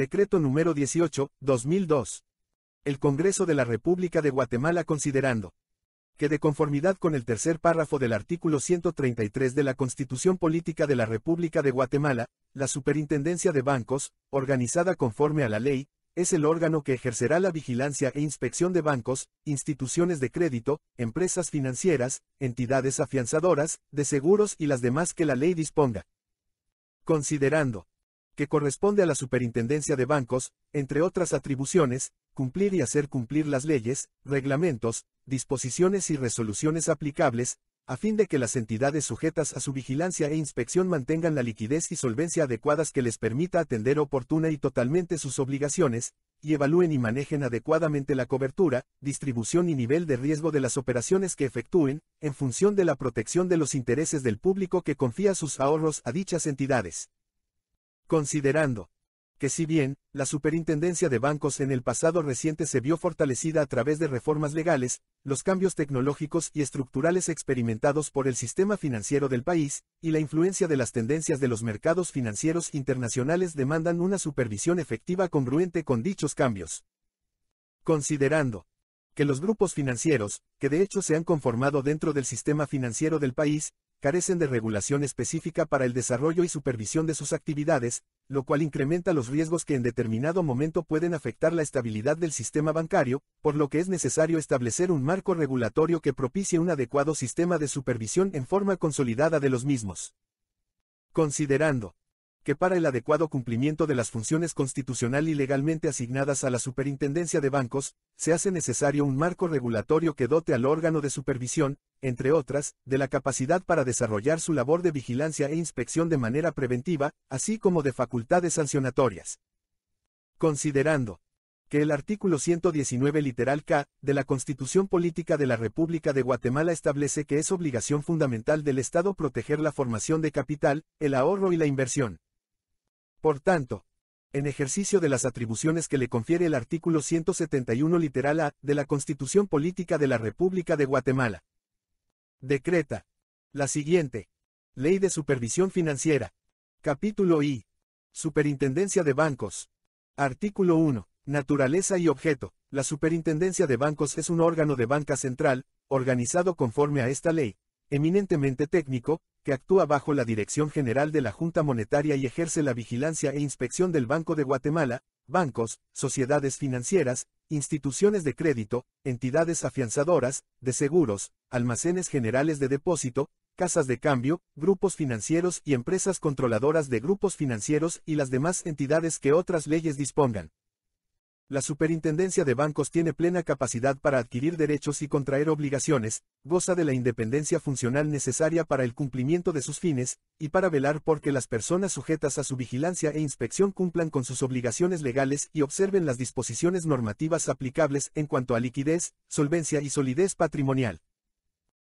Decreto número 18, 2002. El Congreso de la República de Guatemala considerando que de conformidad con el tercer párrafo del artículo 133 de la Constitución Política de la República de Guatemala, la Superintendencia de Bancos, organizada conforme a la ley, es el órgano que ejercerá la vigilancia e inspección de bancos, instituciones de crédito, empresas financieras, entidades afianzadoras, de seguros y las demás que la ley disponga. Considerando que corresponde a la Superintendencia de Bancos, entre otras atribuciones, cumplir y hacer cumplir las leyes, reglamentos, disposiciones y resoluciones aplicables, a fin de que las entidades sujetas a su vigilancia e inspección mantengan la liquidez y solvencia adecuadas que les permita atender oportuna y totalmente sus obligaciones, y evalúen y manejen adecuadamente la cobertura, distribución y nivel de riesgo de las operaciones que efectúen, en función de la protección de los intereses del público que confía sus ahorros a dichas entidades. Considerando que si bien, la superintendencia de bancos en el pasado reciente se vio fortalecida a través de reformas legales, los cambios tecnológicos y estructurales experimentados por el sistema financiero del país, y la influencia de las tendencias de los mercados financieros internacionales demandan una supervisión efectiva congruente con dichos cambios. Considerando que los grupos financieros, que de hecho se han conformado dentro del sistema financiero del país, carecen de regulación específica para el desarrollo y supervisión de sus actividades, lo cual incrementa los riesgos que en determinado momento pueden afectar la estabilidad del sistema bancario, por lo que es necesario establecer un marco regulatorio que propicie un adecuado sistema de supervisión en forma consolidada de los mismos. Considerando para el adecuado cumplimiento de las funciones constitucional y legalmente asignadas a la Superintendencia de Bancos, se hace necesario un marco regulatorio que dote al órgano de supervisión, entre otras, de la capacidad para desarrollar su labor de vigilancia e inspección de manera preventiva, así como de facultades sancionatorias. Considerando que el artículo 119 literal K de la Constitución Política de la República de Guatemala establece que es obligación fundamental del Estado proteger la formación de capital, el ahorro y la inversión por tanto, en ejercicio de las atribuciones que le confiere el artículo 171 literal A de la Constitución Política de la República de Guatemala. Decreta. La siguiente. Ley de Supervisión Financiera. Capítulo I. Superintendencia de Bancos. Artículo 1. Naturaleza y objeto. La Superintendencia de Bancos es un órgano de banca central, organizado conforme a esta ley, eminentemente técnico, que actúa bajo la dirección general de la Junta Monetaria y ejerce la vigilancia e inspección del Banco de Guatemala, bancos, sociedades financieras, instituciones de crédito, entidades afianzadoras, de seguros, almacenes generales de depósito, casas de cambio, grupos financieros y empresas controladoras de grupos financieros y las demás entidades que otras leyes dispongan la Superintendencia de Bancos tiene plena capacidad para adquirir derechos y contraer obligaciones, goza de la independencia funcional necesaria para el cumplimiento de sus fines, y para velar por las personas sujetas a su vigilancia e inspección cumplan con sus obligaciones legales y observen las disposiciones normativas aplicables en cuanto a liquidez, solvencia y solidez patrimonial.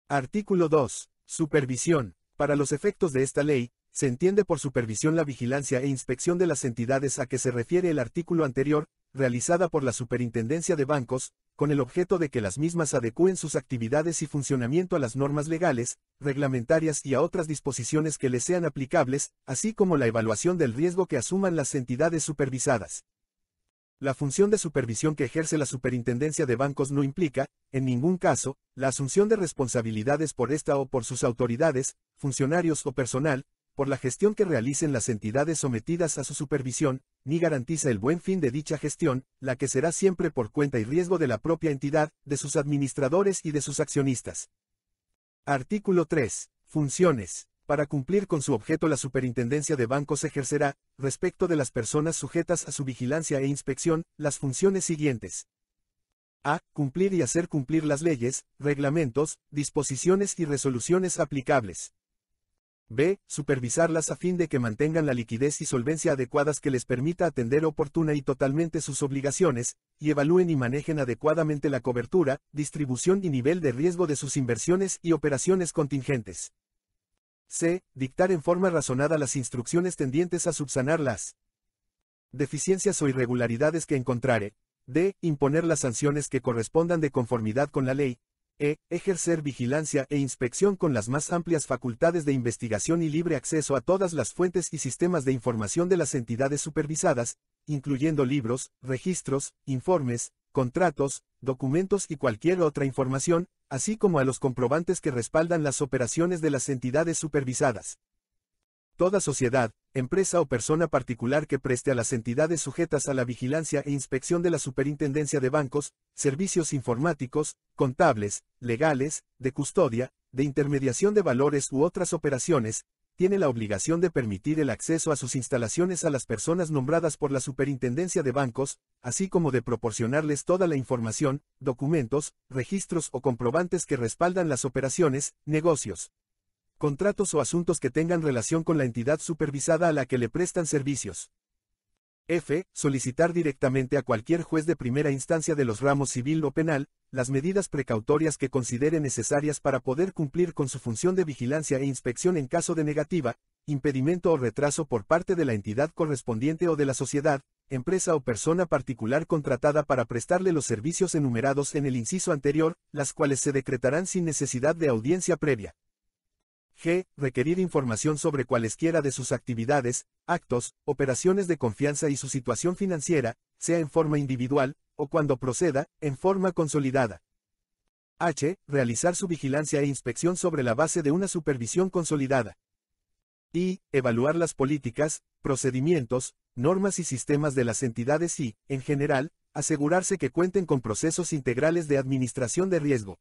Artículo 2. Supervisión. Para los efectos de esta ley, se entiende por supervisión la vigilancia e inspección de las entidades a que se refiere el artículo anterior, realizada por la Superintendencia de Bancos, con el objeto de que las mismas adecúen sus actividades y funcionamiento a las normas legales, reglamentarias y a otras disposiciones que les sean aplicables, así como la evaluación del riesgo que asuman las entidades supervisadas. La función de supervisión que ejerce la Superintendencia de Bancos no implica, en ningún caso, la asunción de responsabilidades por esta o por sus autoridades, funcionarios o personal, por la gestión que realicen las entidades sometidas a su supervisión, ni garantiza el buen fin de dicha gestión, la que será siempre por cuenta y riesgo de la propia entidad, de sus administradores y de sus accionistas. Artículo 3. Funciones. Para cumplir con su objeto la superintendencia de bancos ejercerá, respecto de las personas sujetas a su vigilancia e inspección, las funciones siguientes. A. Cumplir y hacer cumplir las leyes, reglamentos, disposiciones y resoluciones aplicables. B. Supervisarlas a fin de que mantengan la liquidez y solvencia adecuadas que les permita atender oportuna y totalmente sus obligaciones, y evalúen y manejen adecuadamente la cobertura, distribución y nivel de riesgo de sus inversiones y operaciones contingentes. C. Dictar en forma razonada las instrucciones tendientes a subsanar las deficiencias o irregularidades que encontrare. D. Imponer las sanciones que correspondan de conformidad con la ley, e. Ejercer vigilancia e inspección con las más amplias facultades de investigación y libre acceso a todas las fuentes y sistemas de información de las entidades supervisadas, incluyendo libros, registros, informes, contratos, documentos y cualquier otra información, así como a los comprobantes que respaldan las operaciones de las entidades supervisadas. Toda sociedad, empresa o persona particular que preste a las entidades sujetas a la vigilancia e inspección de la Superintendencia de Bancos, Servicios Informáticos, Contables, Legales, de Custodia, de Intermediación de Valores u otras operaciones, tiene la obligación de permitir el acceso a sus instalaciones a las personas nombradas por la Superintendencia de Bancos, así como de proporcionarles toda la información, documentos, registros o comprobantes que respaldan las operaciones, negocios, contratos o asuntos que tengan relación con la entidad supervisada a la que le prestan servicios. F. Solicitar directamente a cualquier juez de primera instancia de los ramos civil o penal, las medidas precautorias que considere necesarias para poder cumplir con su función de vigilancia e inspección en caso de negativa, impedimento o retraso por parte de la entidad correspondiente o de la sociedad, empresa o persona particular contratada para prestarle los servicios enumerados en el inciso anterior, las cuales se decretarán sin necesidad de audiencia previa. G. Requerir información sobre cualesquiera de sus actividades, actos, operaciones de confianza y su situación financiera, sea en forma individual, o cuando proceda, en forma consolidada. H. Realizar su vigilancia e inspección sobre la base de una supervisión consolidada. I. Evaluar las políticas, procedimientos, normas y sistemas de las entidades y, en general, asegurarse que cuenten con procesos integrales de administración de riesgo.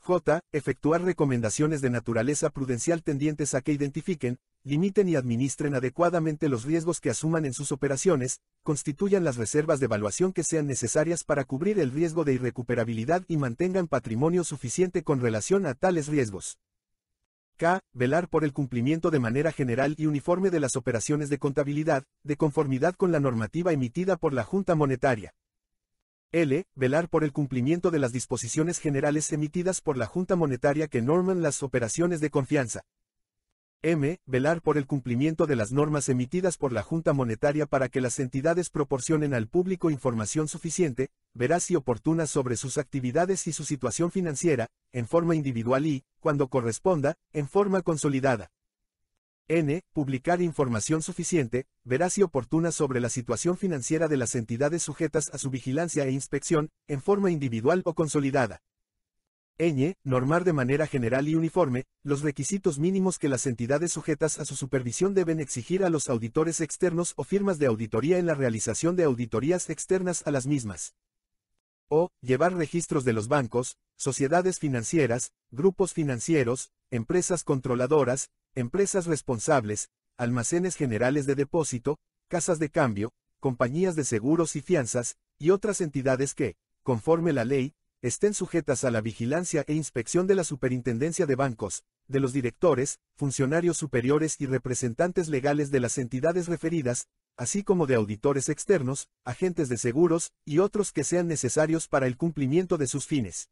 J. Efectuar recomendaciones de naturaleza prudencial tendientes a que identifiquen, limiten y administren adecuadamente los riesgos que asuman en sus operaciones, constituyan las reservas de evaluación que sean necesarias para cubrir el riesgo de irrecuperabilidad y mantengan patrimonio suficiente con relación a tales riesgos. K. Velar por el cumplimiento de manera general y uniforme de las operaciones de contabilidad, de conformidad con la normativa emitida por la Junta Monetaria. L. Velar por el cumplimiento de las disposiciones generales emitidas por la Junta Monetaria que norman las operaciones de confianza. M. Velar por el cumplimiento de las normas emitidas por la Junta Monetaria para que las entidades proporcionen al público información suficiente, veraz y oportuna sobre sus actividades y su situación financiera, en forma individual y, cuando corresponda, en forma consolidada. N. Publicar información suficiente, veraz y oportuna sobre la situación financiera de las entidades sujetas a su vigilancia e inspección, en forma individual o consolidada. Ñ. Normar de manera general y uniforme, los requisitos mínimos que las entidades sujetas a su supervisión deben exigir a los auditores externos o firmas de auditoría en la realización de auditorías externas a las mismas. O. Llevar registros de los bancos, sociedades financieras, grupos financieros, empresas controladoras, empresas responsables, almacenes generales de depósito, casas de cambio, compañías de seguros y fianzas, y otras entidades que, conforme la ley, estén sujetas a la vigilancia e inspección de la Superintendencia de Bancos, de los directores, funcionarios superiores y representantes legales de las entidades referidas, así como de auditores externos, agentes de seguros y otros que sean necesarios para el cumplimiento de sus fines.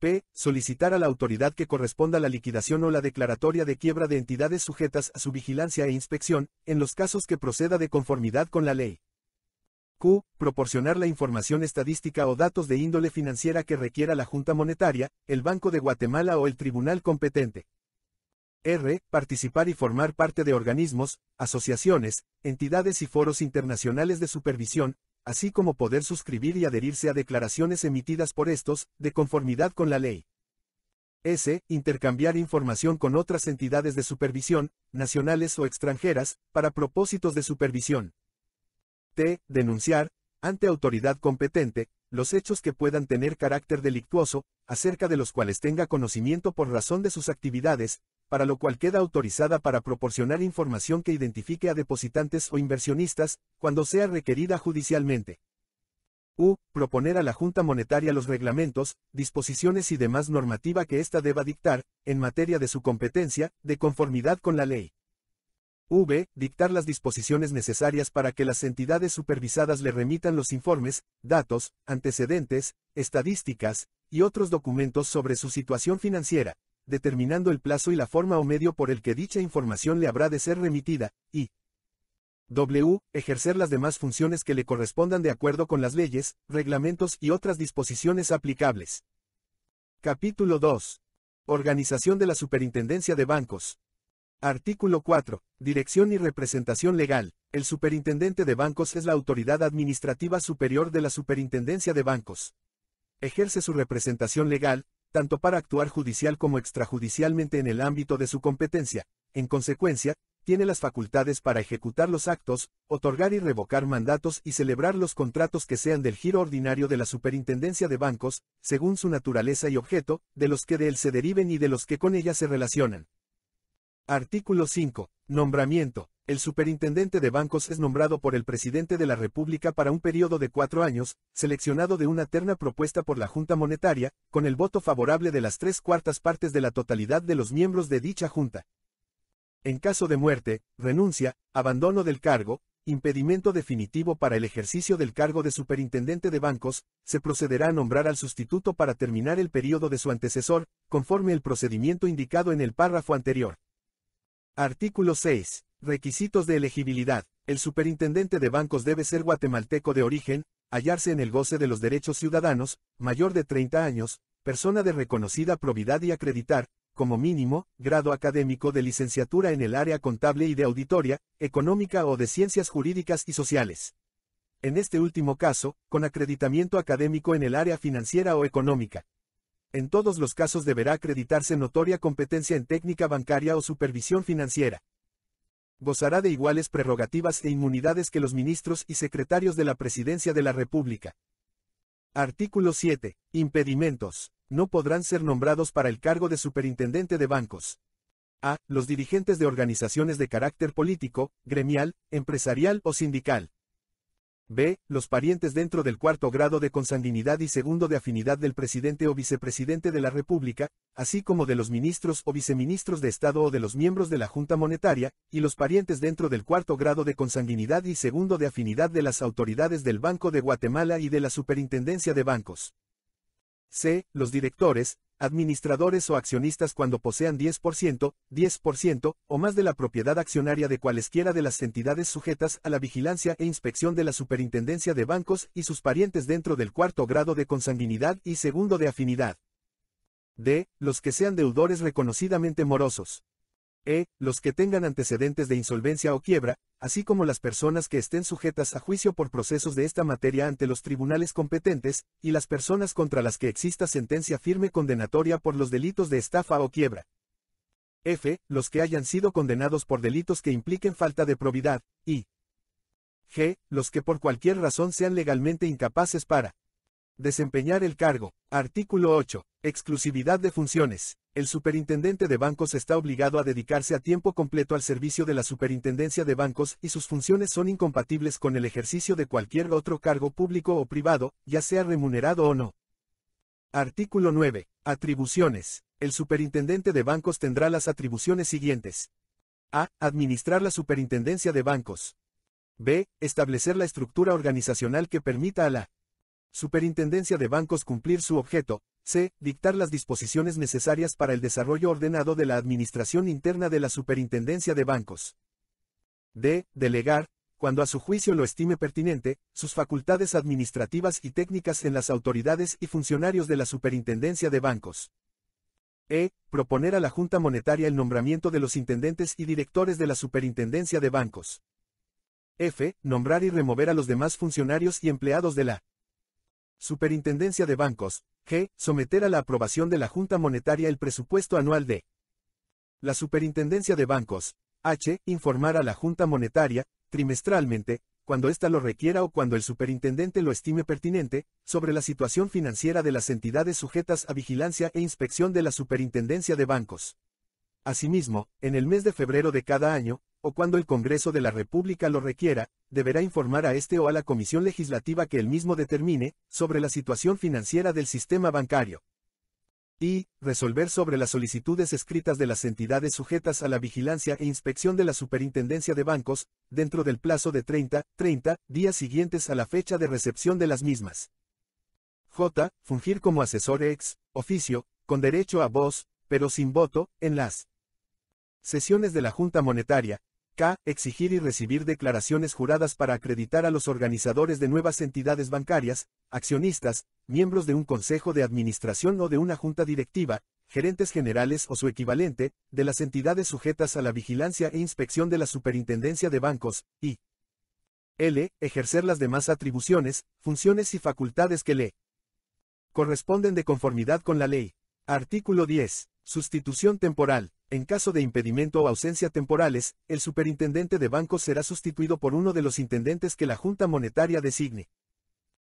P. Solicitar a la autoridad que corresponda la liquidación o la declaratoria de quiebra de entidades sujetas a su vigilancia e inspección, en los casos que proceda de conformidad con la ley. Q. Proporcionar la información estadística o datos de índole financiera que requiera la Junta Monetaria, el Banco de Guatemala o el tribunal competente. R. Participar y formar parte de organismos, asociaciones, entidades y foros internacionales de supervisión, así como poder suscribir y adherirse a declaraciones emitidas por estos, de conformidad con la ley. S. Intercambiar información con otras entidades de supervisión, nacionales o extranjeras, para propósitos de supervisión. T. Denunciar, ante autoridad competente, los hechos que puedan tener carácter delictuoso, acerca de los cuales tenga conocimiento por razón de sus actividades, para lo cual queda autorizada para proporcionar información que identifique a depositantes o inversionistas, cuando sea requerida judicialmente. U. Proponer a la Junta Monetaria los reglamentos, disposiciones y demás normativa que ésta deba dictar, en materia de su competencia, de conformidad con la ley. V. Dictar las disposiciones necesarias para que las entidades supervisadas le remitan los informes, datos, antecedentes, estadísticas, y otros documentos sobre su situación financiera, determinando el plazo y la forma o medio por el que dicha información le habrá de ser remitida, y w. ejercer las demás funciones que le correspondan de acuerdo con las leyes, reglamentos y otras disposiciones aplicables. Capítulo 2. Organización de la Superintendencia de Bancos. Artículo 4. Dirección y representación legal. El superintendente de bancos es la autoridad administrativa superior de la Superintendencia de Bancos. Ejerce su representación legal, tanto para actuar judicial como extrajudicialmente en el ámbito de su competencia. En consecuencia, tiene las facultades para ejecutar los actos, otorgar y revocar mandatos y celebrar los contratos que sean del giro ordinario de la Superintendencia de Bancos, según su naturaleza y objeto, de los que de él se deriven y de los que con ella se relacionan. Artículo 5. Nombramiento. El superintendente de bancos es nombrado por el presidente de la República para un periodo de cuatro años, seleccionado de una terna propuesta por la Junta Monetaria, con el voto favorable de las tres cuartas partes de la totalidad de los miembros de dicha Junta. En caso de muerte, renuncia, abandono del cargo, impedimento definitivo para el ejercicio del cargo de superintendente de bancos, se procederá a nombrar al sustituto para terminar el periodo de su antecesor, conforme el procedimiento indicado en el párrafo anterior. Artículo 6. Requisitos de elegibilidad. El superintendente de bancos debe ser guatemalteco de origen, hallarse en el goce de los derechos ciudadanos, mayor de 30 años, persona de reconocida probidad y acreditar, como mínimo, grado académico de licenciatura en el área contable y de auditoría, económica o de ciencias jurídicas y sociales. En este último caso, con acreditamiento académico en el área financiera o económica, en todos los casos deberá acreditarse notoria competencia en técnica bancaria o supervisión financiera. Gozará de iguales prerrogativas e inmunidades que los ministros y secretarios de la Presidencia de la República. Artículo 7. Impedimentos. No podrán ser nombrados para el cargo de superintendente de bancos. A. Los dirigentes de organizaciones de carácter político, gremial, empresarial o sindical. B. Los parientes dentro del cuarto grado de consanguinidad y segundo de afinidad del presidente o vicepresidente de la República, así como de los ministros o viceministros de Estado o de los miembros de la Junta Monetaria, y los parientes dentro del cuarto grado de consanguinidad y segundo de afinidad de las autoridades del Banco de Guatemala y de la Superintendencia de Bancos. C. Los directores, administradores o accionistas cuando posean 10%, 10% o más de la propiedad accionaria de cualesquiera de las entidades sujetas a la vigilancia e inspección de la Superintendencia de Bancos y sus parientes dentro del cuarto grado de consanguinidad y segundo de afinidad. D. Los que sean deudores reconocidamente morosos e. los que tengan antecedentes de insolvencia o quiebra, así como las personas que estén sujetas a juicio por procesos de esta materia ante los tribunales competentes, y las personas contra las que exista sentencia firme condenatoria por los delitos de estafa o quiebra. f. los que hayan sido condenados por delitos que impliquen falta de probidad, y g. los que por cualquier razón sean legalmente incapaces para desempeñar el cargo. Artículo 8. Exclusividad de funciones el superintendente de bancos está obligado a dedicarse a tiempo completo al servicio de la superintendencia de bancos y sus funciones son incompatibles con el ejercicio de cualquier otro cargo público o privado, ya sea remunerado o no. Artículo 9. Atribuciones. El superintendente de bancos tendrá las atribuciones siguientes. A. Administrar la superintendencia de bancos. B. Establecer la estructura organizacional que permita a la Superintendencia de Bancos cumplir su objeto, C. Dictar las disposiciones necesarias para el desarrollo ordenado de la administración interna de la Superintendencia de Bancos. D. Delegar, cuando a su juicio lo estime pertinente, sus facultades administrativas y técnicas en las autoridades y funcionarios de la Superintendencia de Bancos. E. Proponer a la Junta Monetaria el nombramiento de los intendentes y directores de la Superintendencia de Bancos. F. Nombrar y remover a los demás funcionarios y empleados de la Superintendencia de Bancos, G. Someter a la aprobación de la Junta Monetaria el presupuesto anual de la Superintendencia de Bancos, H. Informar a la Junta Monetaria, trimestralmente, cuando ésta lo requiera o cuando el superintendente lo estime pertinente, sobre la situación financiera de las entidades sujetas a vigilancia e inspección de la Superintendencia de Bancos. Asimismo, en el mes de febrero de cada año, o cuando el Congreso de la República lo requiera, deberá informar a este o a la Comisión Legislativa que el mismo determine, sobre la situación financiera del sistema bancario. Y, resolver sobre las solicitudes escritas de las entidades sujetas a la vigilancia e inspección de la Superintendencia de Bancos, dentro del plazo de 30, 30 días siguientes a la fecha de recepción de las mismas. J. Fungir como asesor ex oficio, con derecho a voz, pero sin voto, en las sesiones de la Junta Monetaria, K. Exigir y recibir declaraciones juradas para acreditar a los organizadores de nuevas entidades bancarias, accionistas, miembros de un consejo de administración o de una junta directiva, gerentes generales o su equivalente, de las entidades sujetas a la vigilancia e inspección de la Superintendencia de Bancos, y L. Ejercer las demás atribuciones, funciones y facultades que le corresponden de conformidad con la ley. Artículo 10. Sustitución temporal. En caso de impedimento o ausencia temporales, el superintendente de bancos será sustituido por uno de los intendentes que la Junta Monetaria designe.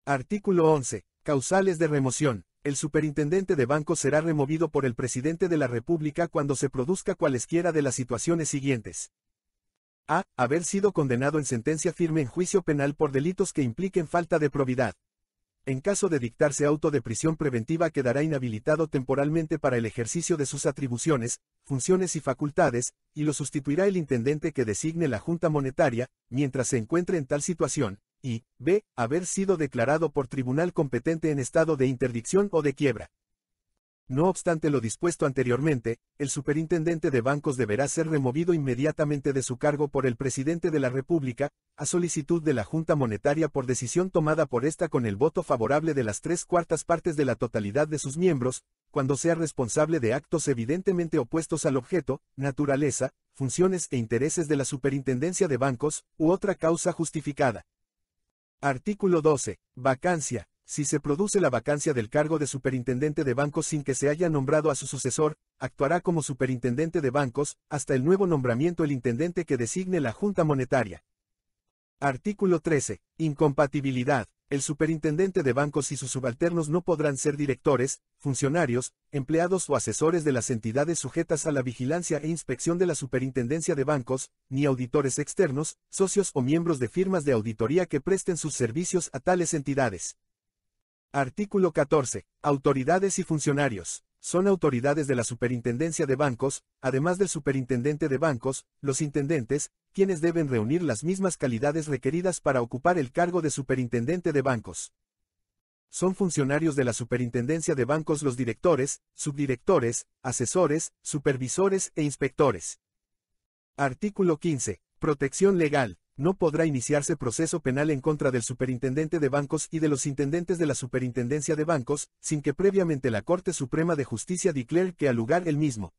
Artículo 11. Causales de remoción. El superintendente de bancos será removido por el presidente de la República cuando se produzca cualesquiera de las situaciones siguientes. A. Haber sido condenado en sentencia firme en juicio penal por delitos que impliquen falta de probidad, en caso de dictarse auto de prisión preventiva quedará inhabilitado temporalmente para el ejercicio de sus atribuciones, funciones y facultades, y lo sustituirá el intendente que designe la Junta Monetaria, mientras se encuentre en tal situación, y, b, haber sido declarado por tribunal competente en estado de interdicción o de quiebra. No obstante lo dispuesto anteriormente, el superintendente de bancos deberá ser removido inmediatamente de su cargo por el presidente de la República, a solicitud de la Junta Monetaria por decisión tomada por esta con el voto favorable de las tres cuartas partes de la totalidad de sus miembros, cuando sea responsable de actos evidentemente opuestos al objeto, naturaleza, funciones e intereses de la superintendencia de bancos, u otra causa justificada. Artículo 12. Vacancia. Si se produce la vacancia del cargo de superintendente de bancos sin que se haya nombrado a su sucesor, actuará como superintendente de bancos hasta el nuevo nombramiento el intendente que designe la Junta Monetaria. Artículo 13. Incompatibilidad. El superintendente de bancos y sus subalternos no podrán ser directores, funcionarios, empleados o asesores de las entidades sujetas a la vigilancia e inspección de la Superintendencia de Bancos, ni auditores externos, socios o miembros de firmas de auditoría que presten sus servicios a tales entidades. Artículo 14. Autoridades y funcionarios. Son autoridades de la Superintendencia de Bancos, además del Superintendente de Bancos, los intendentes, quienes deben reunir las mismas calidades requeridas para ocupar el cargo de Superintendente de Bancos. Son funcionarios de la Superintendencia de Bancos los directores, subdirectores, asesores, supervisores e inspectores. Artículo 15. Protección legal no podrá iniciarse proceso penal en contra del superintendente de bancos y de los intendentes de la superintendencia de bancos, sin que previamente la Corte Suprema de Justicia declare que al lugar el mismo.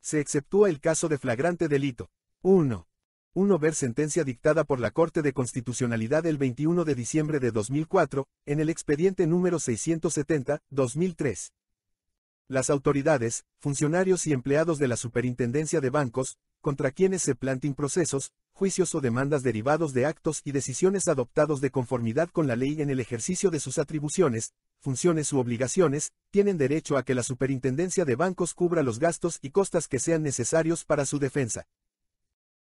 Se exceptúa el caso de flagrante delito. 1. 1 ver sentencia dictada por la Corte de Constitucionalidad el 21 de diciembre de 2004, en el expediente número 670-2003. Las autoridades, funcionarios y empleados de la Superintendencia de Bancos, contra quienes se planten procesos, juicios o demandas derivados de actos y decisiones adoptados de conformidad con la ley en el ejercicio de sus atribuciones, funciones u obligaciones, tienen derecho a que la Superintendencia de Bancos cubra los gastos y costas que sean necesarios para su defensa.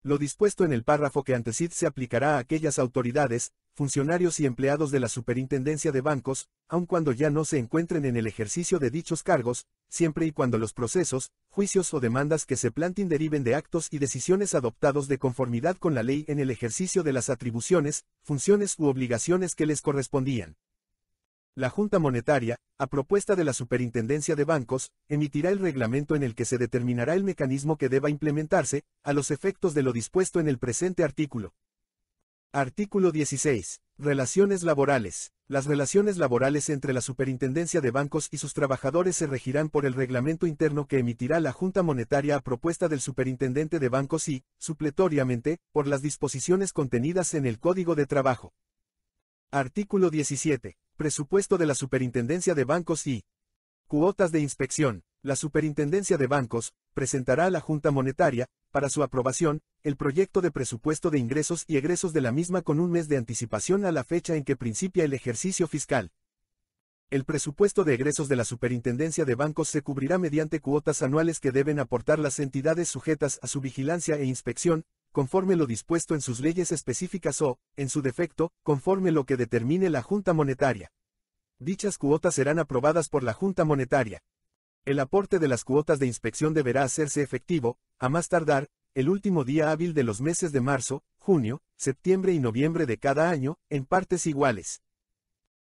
Lo dispuesto en el párrafo que antecede se aplicará a aquellas autoridades, funcionarios y empleados de la Superintendencia de Bancos, aun cuando ya no se encuentren en el ejercicio de dichos cargos, siempre y cuando los procesos, juicios o demandas que se planten deriven de actos y decisiones adoptados de conformidad con la ley en el ejercicio de las atribuciones, funciones u obligaciones que les correspondían. La Junta Monetaria, a propuesta de la Superintendencia de Bancos, emitirá el reglamento en el que se determinará el mecanismo que deba implementarse, a los efectos de lo dispuesto en el presente artículo. Artículo 16. Relaciones laborales. Las relaciones laborales entre la Superintendencia de Bancos y sus trabajadores se regirán por el reglamento interno que emitirá la Junta Monetaria a propuesta del Superintendente de Bancos y, supletoriamente, por las disposiciones contenidas en el Código de Trabajo. Artículo 17. Presupuesto de la Superintendencia de Bancos y Cuotas de inspección. La Superintendencia de Bancos presentará a la Junta Monetaria, para su aprobación, el proyecto de presupuesto de ingresos y egresos de la misma con un mes de anticipación a la fecha en que principia el ejercicio fiscal. El presupuesto de egresos de la Superintendencia de Bancos se cubrirá mediante cuotas anuales que deben aportar las entidades sujetas a su vigilancia e inspección, conforme lo dispuesto en sus leyes específicas o, en su defecto, conforme lo que determine la Junta Monetaria. Dichas cuotas serán aprobadas por la Junta Monetaria, el aporte de las cuotas de inspección deberá hacerse efectivo, a más tardar, el último día hábil de los meses de marzo, junio, septiembre y noviembre de cada año, en partes iguales.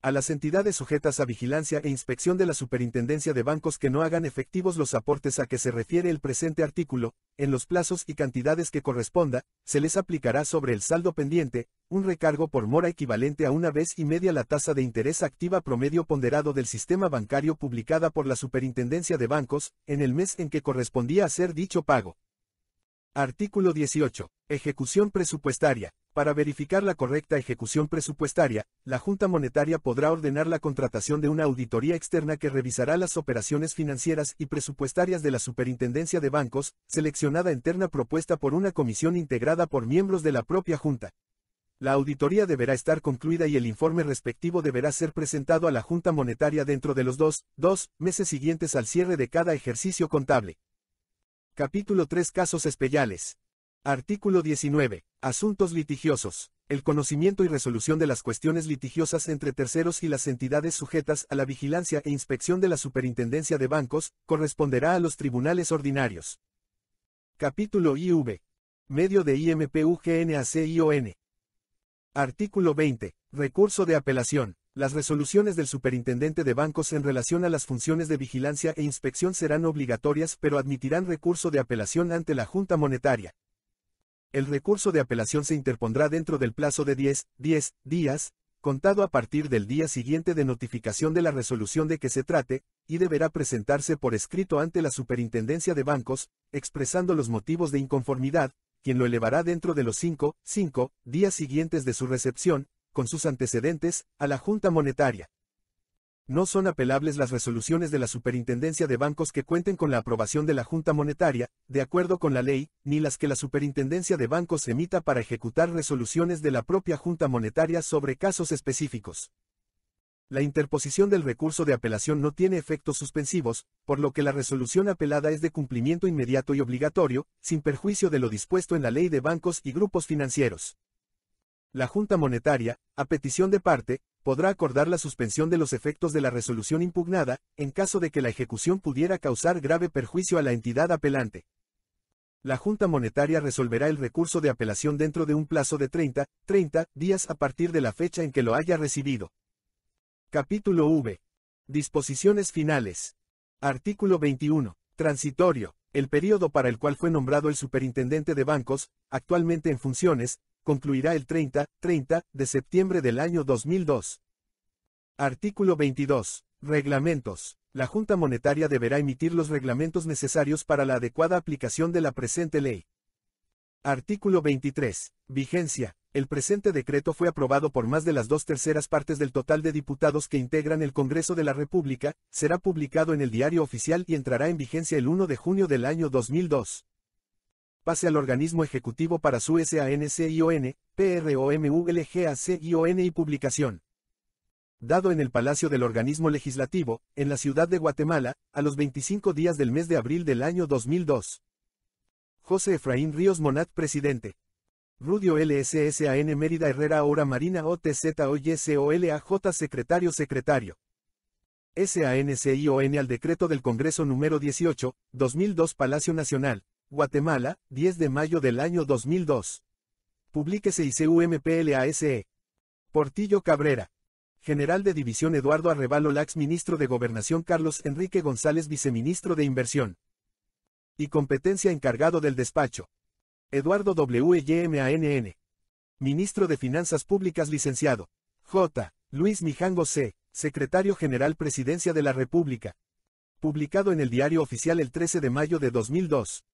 A las entidades sujetas a vigilancia e inspección de la Superintendencia de Bancos que no hagan efectivos los aportes a que se refiere el presente artículo, en los plazos y cantidades que corresponda, se les aplicará sobre el saldo pendiente, un recargo por mora equivalente a una vez y media la tasa de interés activa promedio ponderado del sistema bancario publicada por la Superintendencia de Bancos, en el mes en que correspondía hacer dicho pago. Artículo 18. Ejecución presupuestaria. Para verificar la correcta ejecución presupuestaria, la Junta Monetaria podrá ordenar la contratación de una auditoría externa que revisará las operaciones financieras y presupuestarias de la Superintendencia de Bancos, seleccionada interna propuesta por una comisión integrada por miembros de la propia Junta. La auditoría deberá estar concluida y el informe respectivo deberá ser presentado a la Junta Monetaria dentro de los dos, dos meses siguientes al cierre de cada ejercicio contable. Capítulo 3 Casos especiales. Artículo 19. Asuntos litigiosos. El conocimiento y resolución de las cuestiones litigiosas entre terceros y las entidades sujetas a la vigilancia e inspección de la Superintendencia de Bancos corresponderá a los tribunales ordinarios. Capítulo IV. Medio de IMPUGNACION. Artículo 20. Recurso de apelación. Las resoluciones del superintendente de bancos en relación a las funciones de vigilancia e inspección serán obligatorias pero admitirán recurso de apelación ante la Junta Monetaria. El recurso de apelación se interpondrá dentro del plazo de 10, 10 días, contado a partir del día siguiente de notificación de la resolución de que se trate, y deberá presentarse por escrito ante la Superintendencia de Bancos, expresando los motivos de inconformidad, quien lo elevará dentro de los cinco, cinco, días siguientes de su recepción, con sus antecedentes, a la Junta Monetaria. No son apelables las resoluciones de la Superintendencia de Bancos que cuenten con la aprobación de la Junta Monetaria, de acuerdo con la ley, ni las que la Superintendencia de Bancos emita para ejecutar resoluciones de la propia Junta Monetaria sobre casos específicos. La interposición del recurso de apelación no tiene efectos suspensivos, por lo que la resolución apelada es de cumplimiento inmediato y obligatorio, sin perjuicio de lo dispuesto en la ley de bancos y grupos financieros. La Junta Monetaria, a petición de parte, podrá acordar la suspensión de los efectos de la resolución impugnada, en caso de que la ejecución pudiera causar grave perjuicio a la entidad apelante. La Junta Monetaria resolverá el recurso de apelación dentro de un plazo de 30, 30 días a partir de la fecha en que lo haya recibido. Capítulo V. Disposiciones finales. Artículo 21. Transitorio. El periodo para el cual fue nombrado el superintendente de bancos, actualmente en funciones, concluirá el 30, 30 de septiembre del año 2002. Artículo 22. Reglamentos. La Junta Monetaria deberá emitir los reglamentos necesarios para la adecuada aplicación de la presente ley. Artículo 23. Vigencia. El presente decreto fue aprobado por más de las dos terceras partes del total de diputados que integran el Congreso de la República, será publicado en el Diario Oficial y entrará en vigencia el 1 de junio del año 2002. Pase al organismo ejecutivo para su SANCION, PROMULGACION y publicación. Dado en el Palacio del Organismo Legislativo, en la ciudad de Guatemala, a los 25 días del mes de abril del año 2002. José Efraín Ríos Monat, presidente. Rudio LSSAN Mérida Herrera Hora Marina OTZ J Secretario Secretario. SANCION al decreto del Congreso número 18, 2002 Palacio Nacional, Guatemala, 10 de mayo del año 2002. Publíquese ICUMPLASE. Portillo Cabrera. General de División Eduardo Arrevalo Lax Ministro de Gobernación Carlos Enrique González Viceministro de Inversión. Y competencia encargado del despacho. Eduardo W. E. YMANN. Ministro de Finanzas Públicas Licenciado. J. Luis Mijango C., Secretario General Presidencia de la República. Publicado en el Diario Oficial el 13 de mayo de 2002.